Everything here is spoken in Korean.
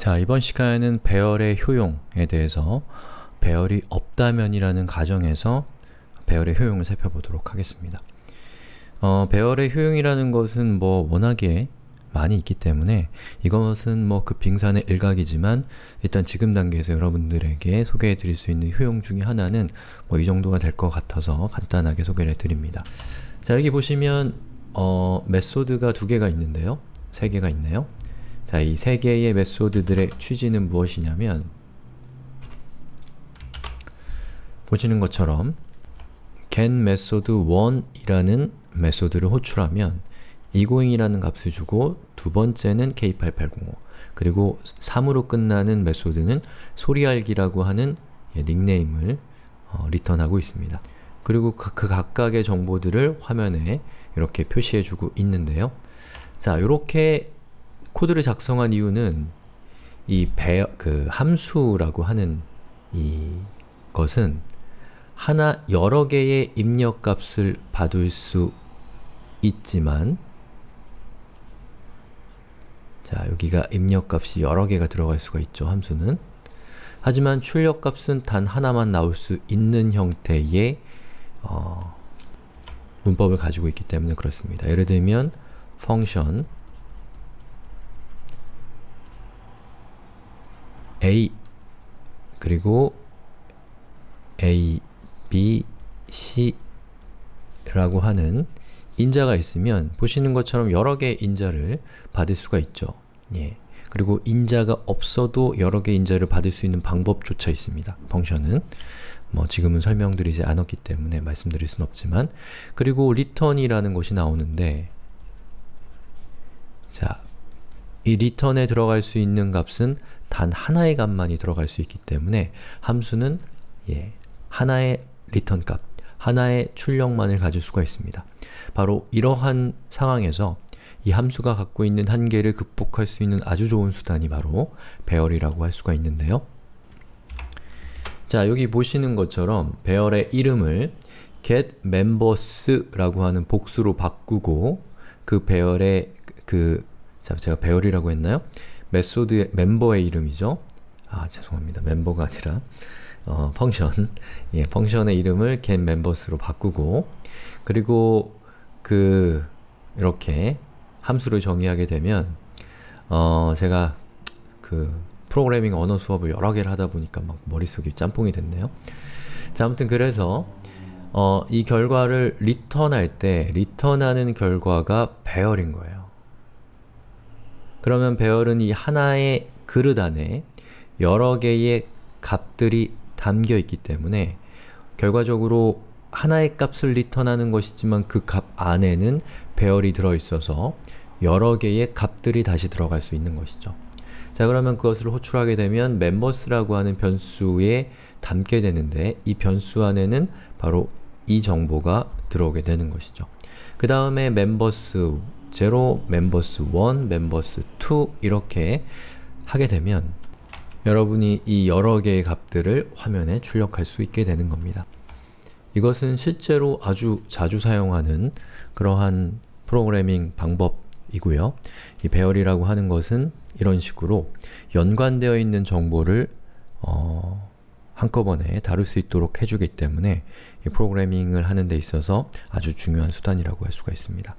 자, 이번 시간에는 배열의 효용에 대해서 배열이 없다면이라는 가정에서 배열의 효용을 살펴보도록 하겠습니다. 어, 배열의 효용이라는 것은 뭐 워낙에 많이 있기 때문에 이것은 뭐 그 빙산의 일각이지만 일단 지금 단계에서 여러분들에게 소개해 드릴 수 있는 효용 중의 하나는 뭐 이 정도가 될 것 같아서 간단하게 소개를 해 드립니다. 자 여기 보시면 어, 메소드가 두 개가 있는데요. 세 개가 있네요. 자, 이 세 개의 메소드들의 취지는 무엇이냐면 보시는 것처럼 get 메소드 1이라는 메소드를 호출하면 e g o i n g 이라는 값을 주고 두 번째는 k8805 그리고 3으로 끝나는 메소드는 소리알기라고 하는 예, 닉네임을 어, 리턴하고 있습니다. 그리고 그, 그, 각각의 정보들을 화면에 이렇게 표시해주고 있는데요. 자, 이렇게 코드를 작성한 이유는 이 배, 그 함수라고 하는 이 것은 하나 여러 개의 입력 값을 받을 수 있지만 자, 여기가 입력 값이 여러 개가 들어갈 수가 있죠, 함수는. 하지만 출력 값은 단 하나만 나올 수 있는 형태의 어, 문법을 가지고 있기 때문에 그렇습니다. 예를 들면 function A 그리고 A, B, C 라고 하는 인자가 있으면 보시는 것처럼 여러 개의 인자를 받을 수가 있죠. 예. 그리고 인자가 없어도 여러 개의 인자를 받을 수 있는 방법조차 있습니다. 펑션은 뭐 지금은 설명드리지 않았기 때문에 말씀드릴 순 없지만 그리고 return이라는 것이 나오는데 자, 이 return에 들어갈 수 있는 값은 단 하나의 값만이 들어갈 수 있기 때문에 함수는 예, 하나의 return 값, 하나의 출력만을 가질 수가 있습니다. 바로 이러한 상황에서 이 함수가 갖고 있는 한계를 극복할 수 있는 아주 좋은 수단이 바로 배열이라고 할 수가 있는데요. 자, 여기 보시는 것처럼 배열의 이름을 getMembers라고 하는 복수로 바꾸고 그 배열의 그 자, 제가 배열이라고 했나요? 메소드의 멤버의 이름이죠. 아, 죄송합니다. 멤버가 아니라 어, 펑션. 예, 펑션의 이름을 getMembers로 바꾸고 그리고 그 이렇게 함수를 정의하게 되면 어, 제가 그 프로그래밍 언어 수업을 여러 개를 하다 보니까 막 머릿속이 짬뽕이 됐네요. 자, 아무튼 그래서 어, 이 결과를 리턴할 때 리턴하는 결과가 배열인 거예요. 그러면 배열은 이 하나의 그릇 안에 여러 개의 값들이 담겨 있기 때문에 결과적으로 하나의 값을 리턴하는 것이지만 그 값 안에는 배열이 들어있어서 여러 개의 값들이 다시 들어갈 수 있는 것이죠. 자 그러면 그것을 호출하게 되면 멤버스라고 하는 변수에 담게 되는데 이 변수 안에는 바로 이 정보가 들어오게 되는 것이죠. 그 다음에 멤버스 0, 멤버스 1, 멤버스 2 이렇게 하게 되면 여러분이 이 여러 개의 값들을 화면에 출력할 수 있게 되는 겁니다. 이것은 실제로 아주 자주 사용하는 그러한 프로그래밍 방법이고요. 이 배열이라고 하는 것은 이런 식으로 연관되어 있는 정보를 어, 한꺼번에 다룰 수 있도록 해주기 때문에 프로그래밍을 하는 데 있어서 아주 중요한 수단이라고 할 수가 있습니다.